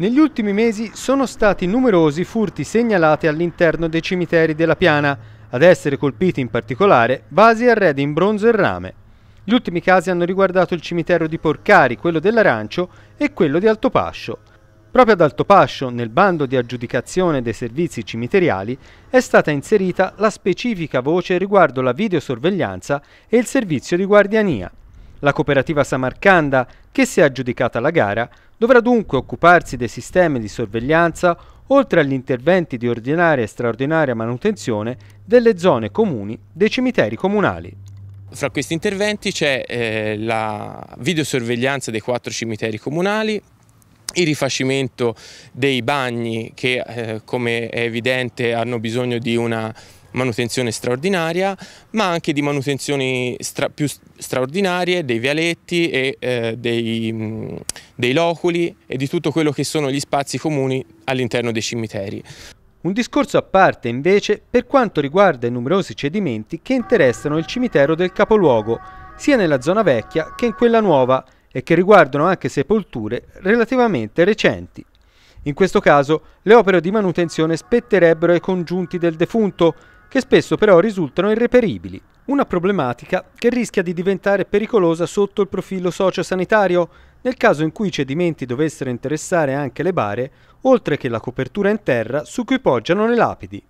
Negli ultimi mesi sono stati numerosi furti segnalati all'interno dei cimiteri della Piana, ad essere colpiti in particolare vasi e arredi in bronzo e rame. Gli ultimi casi hanno riguardato il cimitero di Porcari, quello dell'Arancio e quello di Altopascio. Proprio ad Altopascio, nel bando di aggiudicazione dei servizi cimiteriali, è stata inserita la specifica voce riguardo la videosorveglianza e il servizio di guardiania. La cooperativa Samarcanda, che si è aggiudicata la gara, dovrà dunque occuparsi dei sistemi di sorveglianza oltre agli interventi di ordinaria e straordinaria manutenzione delle zone comuni dei cimiteri comunali. Fra questi interventi c'è eh, la videosorveglianza dei quattro cimiteri comunali, il rifacimento dei bagni che eh, come è evidente hanno bisogno di una manutenzione straordinaria, ma anche di manutenzioni stra più straordinarie dei vialetti e eh, dei, mh, mm, dei loculi e di tutto quello che sono gli spazi comuni all'interno dei cimiteri. Un discorso a parte invece per quanto riguarda i numerosi cedimenti che interessano il cimitero del capoluogo, sia nella zona vecchia che in quella nuova, e che riguardano anche sepolture relativamente recenti. In questo caso le opere di manutenzione spetterebbero ai congiunti del defunto, che spesso però risultano irreperibili. Una problematica che rischia di diventare pericolosa sotto il profilo sociosanitario, nel caso in cui i cedimenti dovessero interessare anche le bare, oltre che la copertura in terra su cui poggiano le lapidi.